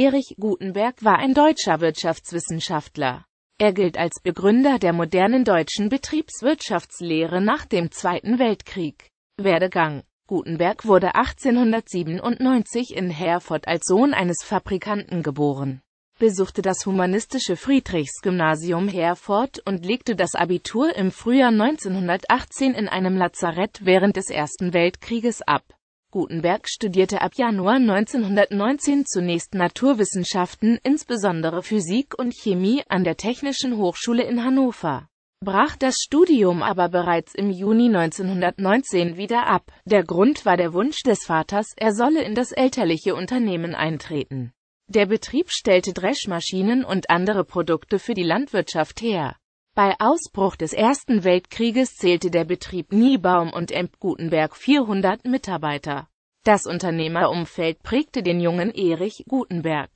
Erich Gutenberg war ein deutscher Wirtschaftswissenschaftler. Er gilt als Begründer der modernen deutschen Betriebswirtschaftslehre nach dem Zweiten Weltkrieg. Werdegang Gutenberg wurde 1897 in Herford als Sohn eines Fabrikanten geboren, besuchte das humanistische Friedrichsgymnasium Herford und legte das Abitur im Frühjahr 1918 in einem Lazarett während des Ersten Weltkrieges ab. Gutenberg studierte ab Januar 1919 zunächst Naturwissenschaften, insbesondere Physik und Chemie, an der Technischen Hochschule in Hannover, brach das Studium aber bereits im Juni 1919 wieder ab. Der Grund war der Wunsch des Vaters, er solle in das elterliche Unternehmen eintreten. Der Betrieb stellte Dreschmaschinen und andere Produkte für die Landwirtschaft her. Bei Ausbruch des Ersten Weltkrieges zählte der Betrieb Niebaum und Emp Gutenberg 400 Mitarbeiter. Das Unternehmerumfeld prägte den jungen Erich Gutenberg.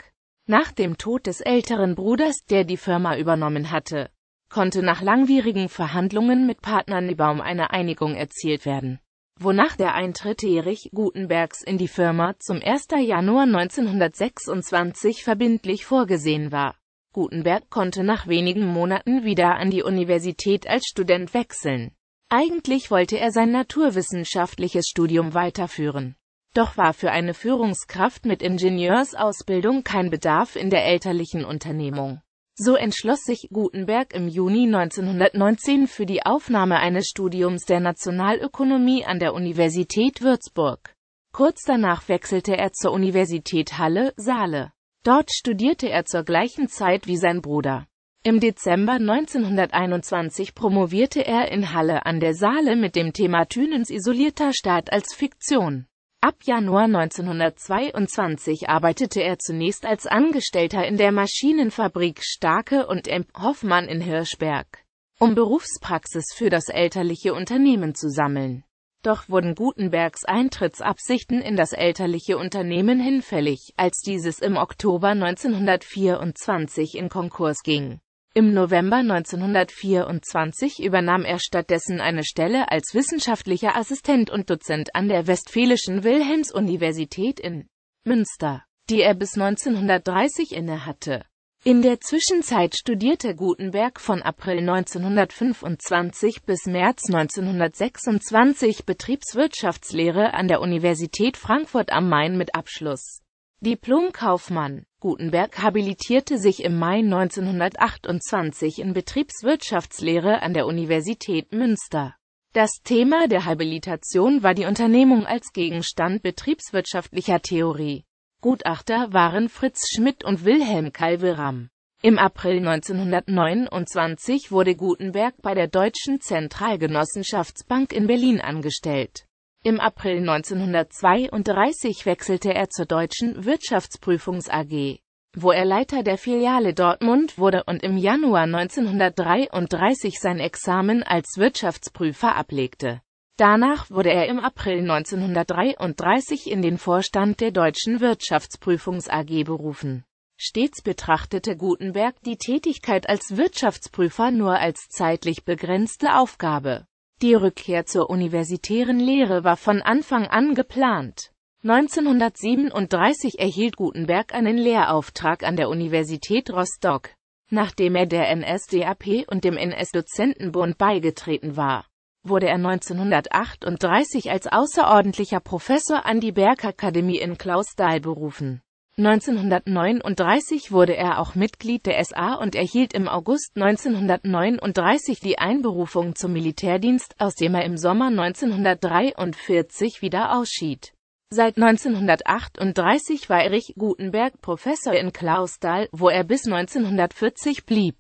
Nach dem Tod des älteren Bruders, der die Firma übernommen hatte, konnte nach langwierigen Verhandlungen mit Partner Niebaum eine Einigung erzielt werden, wonach der Eintritt Erich Gutenbergs in die Firma zum 1. Januar 1926 verbindlich vorgesehen war. Gutenberg konnte nach wenigen Monaten wieder an die Universität als Student wechseln. Eigentlich wollte er sein naturwissenschaftliches Studium weiterführen. Doch war für eine Führungskraft mit Ingenieursausbildung kein Bedarf in der elterlichen Unternehmung. So entschloss sich Gutenberg im Juni 1919 für die Aufnahme eines Studiums der Nationalökonomie an der Universität Würzburg. Kurz danach wechselte er zur Universität Halle-Saale. Dort studierte er zur gleichen Zeit wie sein Bruder. Im Dezember 1921 promovierte er in Halle an der Saale mit dem Thema Thünens isolierter Staat als Fiktion. Ab Januar 1922 arbeitete er zunächst als Angestellter in der Maschinenfabrik Starke und M. Hoffmann in Hirschberg, um Berufspraxis für das elterliche Unternehmen zu sammeln. Doch wurden Gutenbergs Eintrittsabsichten in das elterliche Unternehmen hinfällig, als dieses im Oktober 1924 in Konkurs ging. Im November 1924 übernahm er stattdessen eine Stelle als wissenschaftlicher Assistent und Dozent an der Westfälischen Wilhelms-Universität in Münster, die er bis 1930 innehatte. In der Zwischenzeit studierte Gutenberg von April 1925 bis März 1926 Betriebswirtschaftslehre an der Universität Frankfurt am Main mit Abschluss. Diplomkaufmann. Gutenberg habilitierte sich im Mai 1928 in Betriebswirtschaftslehre an der Universität Münster. Das Thema der Habilitation war die Unternehmung als Gegenstand betriebswirtschaftlicher Theorie. Gutachter waren Fritz Schmidt und Wilhelm Calveram. Im April 1929 wurde Gutenberg bei der Deutschen Zentralgenossenschaftsbank in Berlin angestellt. Im April 1932 wechselte er zur Deutschen Wirtschaftsprüfungs AG, wo er Leiter der Filiale Dortmund wurde und im Januar 1933 sein Examen als Wirtschaftsprüfer ablegte Danach wurde er im April 1933 in den Vorstand der Deutschen Wirtschaftsprüfungs AG berufen. Stets betrachtete Gutenberg die Tätigkeit als Wirtschaftsprüfer nur als zeitlich begrenzte Aufgabe. Die Rückkehr zur universitären Lehre war von Anfang an geplant. 1937 erhielt Gutenberg einen Lehrauftrag an der Universität Rostock, nachdem er der NSDAP und dem NS-Dozentenbund beigetreten war wurde er 1938 als außerordentlicher Professor an die Bergakademie in Clausthal berufen. 1939 wurde er auch Mitglied der SA und erhielt im August 1939 die Einberufung zum Militärdienst, aus dem er im Sommer 1943 wieder ausschied. Seit 1938 war Erich Gutenberg Professor in Clausthal, wo er bis 1940 blieb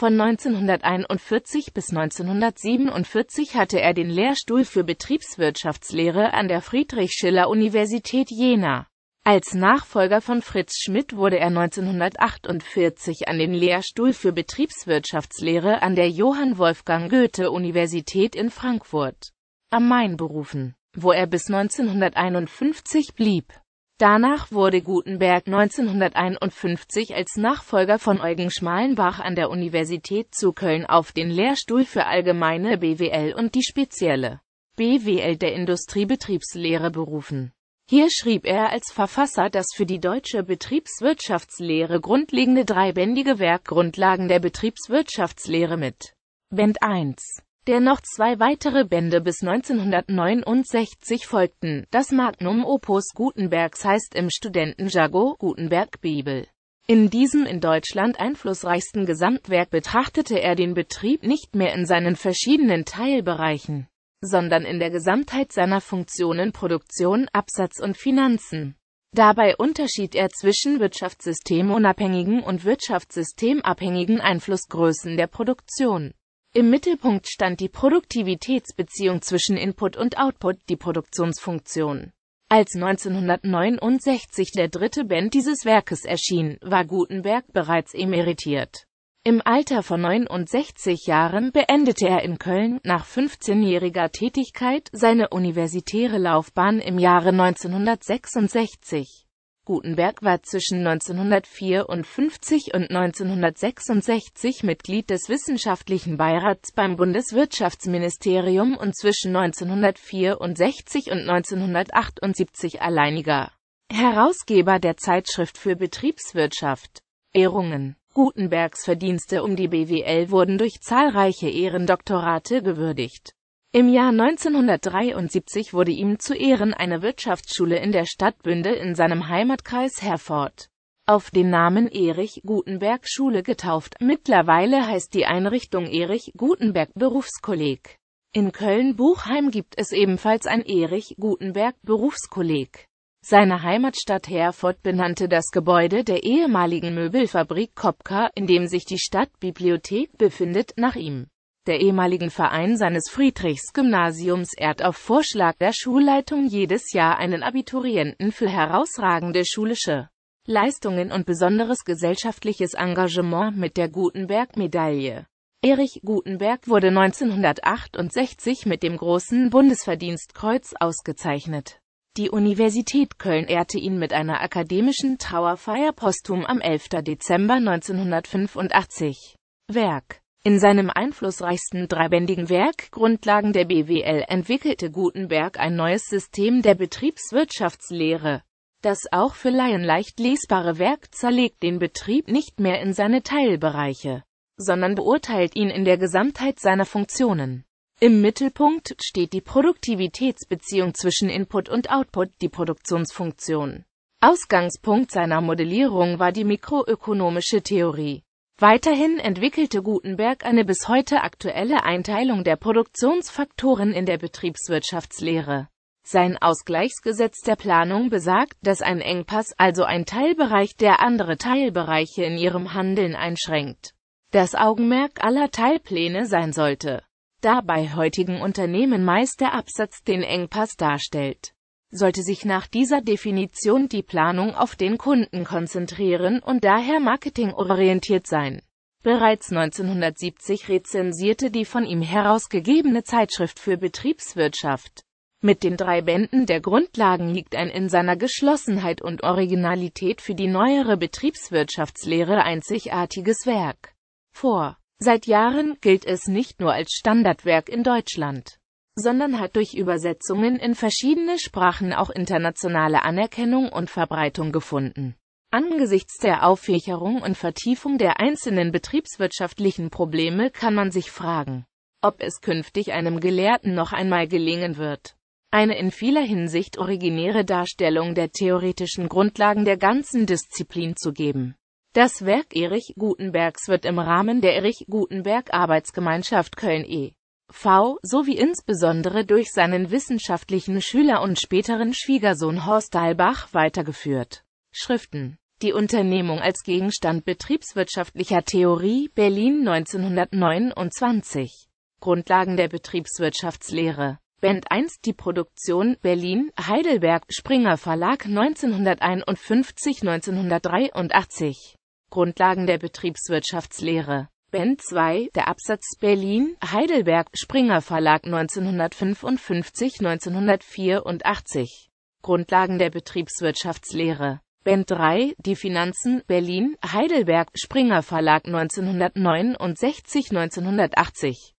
von 1941 bis 1947 hatte er den Lehrstuhl für Betriebswirtschaftslehre an der Friedrich-Schiller-Universität Jena. Als Nachfolger von Fritz Schmidt wurde er 1948 an den Lehrstuhl für Betriebswirtschaftslehre an der Johann Wolfgang Goethe-Universität in Frankfurt am Main berufen, wo er bis 1951 blieb Danach wurde Gutenberg 1951 als Nachfolger von Eugen Schmalenbach an der Universität zu Köln auf den Lehrstuhl für allgemeine BWL und die spezielle BWL der Industriebetriebslehre berufen. Hier schrieb er als Verfasser das für die deutsche Betriebswirtschaftslehre grundlegende dreibändige Werk Grundlagen der Betriebswirtschaftslehre mit. Band 1 der noch zwei weitere Bände bis 1969 folgten. Das Magnum Opus Gutenbergs heißt im Studentenjargon Gutenberg Bibel. In diesem in Deutschland einflussreichsten Gesamtwerk betrachtete er den Betrieb nicht mehr in seinen verschiedenen Teilbereichen, sondern in der Gesamtheit seiner Funktionen Produktion, Absatz und Finanzen. Dabei unterschied er zwischen wirtschaftssystemunabhängigen und wirtschaftssystemabhängigen Einflussgrößen der Produktion. Im Mittelpunkt stand die Produktivitätsbeziehung zwischen Input und Output, die Produktionsfunktion. Als 1969 der dritte Band dieses Werkes erschien, war Gutenberg bereits emeritiert. Im Alter von 69 Jahren beendete er in Köln nach 15-jähriger Tätigkeit seine universitäre Laufbahn im Jahre 1966. Gutenberg war zwischen 1954 und 1966 Mitglied des Wissenschaftlichen Beirats beim Bundeswirtschaftsministerium und zwischen 1964 und 1978 alleiniger Herausgeber der Zeitschrift für Betriebswirtschaft. Ehrungen Gutenbergs Verdienste um die BWL wurden durch zahlreiche Ehrendoktorate gewürdigt im Jahr 1973 wurde ihm zu Ehren eine Wirtschaftsschule in der Stadt Bünde in seinem Heimatkreis Herford auf den Namen Erich Gutenberg Schule getauft. Mittlerweile heißt die Einrichtung Erich Gutenberg Berufskolleg. In Köln-Buchheim gibt es ebenfalls ein Erich Gutenberg Berufskolleg. Seine Heimatstadt Herford benannte das Gebäude der ehemaligen Möbelfabrik Kopka, in dem sich die Stadtbibliothek befindet, nach ihm der ehemaligen Verein seines Friedrichs-Gymnasiums ehrt auf Vorschlag der Schulleitung jedes Jahr einen Abiturienten für herausragende schulische Leistungen und besonderes gesellschaftliches Engagement mit der Gutenberg-Medaille. Erich Gutenberg wurde 1968 mit dem Großen Bundesverdienstkreuz ausgezeichnet. Die Universität Köln ehrte ihn mit einer akademischen Trauerfeier posthum am 11. Dezember 1985. Werk in seinem einflussreichsten dreibändigen Werk Grundlagen der BWL entwickelte Gutenberg ein neues System der Betriebswirtschaftslehre. Das auch für Laien leicht lesbare Werk zerlegt den Betrieb nicht mehr in seine Teilbereiche, sondern beurteilt ihn in der Gesamtheit seiner Funktionen. Im Mittelpunkt steht die Produktivitätsbeziehung zwischen Input und Output, die Produktionsfunktion. Ausgangspunkt seiner Modellierung war die mikroökonomische Theorie. Weiterhin entwickelte Gutenberg eine bis heute aktuelle Einteilung der Produktionsfaktoren in der Betriebswirtschaftslehre. Sein Ausgleichsgesetz der Planung besagt, dass ein Engpass, also ein Teilbereich, der andere Teilbereiche in ihrem Handeln einschränkt. Das Augenmerk aller Teilpläne sein sollte, da bei heutigen Unternehmen meist der Absatz den Engpass darstellt sollte sich nach dieser Definition die Planung auf den Kunden konzentrieren und daher marketingorientiert sein. Bereits 1970 rezensierte die von ihm herausgegebene Zeitschrift für Betriebswirtschaft. Mit den drei Bänden der Grundlagen liegt ein in seiner Geschlossenheit und Originalität für die neuere Betriebswirtschaftslehre einzigartiges Werk vor. Seit Jahren gilt es nicht nur als Standardwerk in Deutschland sondern hat durch Übersetzungen in verschiedene Sprachen auch internationale Anerkennung und Verbreitung gefunden. Angesichts der Auffächerung und Vertiefung der einzelnen betriebswirtschaftlichen Probleme kann man sich fragen, ob es künftig einem Gelehrten noch einmal gelingen wird, eine in vieler Hinsicht originäre Darstellung der theoretischen Grundlagen der ganzen Disziplin zu geben. Das Werk Erich Gutenbergs wird im Rahmen der Erich Gutenberg Arbeitsgemeinschaft Köln e. V. sowie insbesondere durch seinen wissenschaftlichen Schüler und späteren Schwiegersohn Horst Dalbach weitergeführt. Schriften Die Unternehmung als Gegenstand betriebswirtschaftlicher Theorie, Berlin 1929. Grundlagen der Betriebswirtschaftslehre. Band 1 Die Produktion Berlin, Heidelberg, Springer Verlag 1951 1983. Grundlagen der Betriebswirtschaftslehre Band 2, der Absatz Berlin, Heidelberg, Springer Verlag 1955, 1984. Grundlagen der Betriebswirtschaftslehre. Band 3, die Finanzen, Berlin, Heidelberg, Springer Verlag 1969, 1980.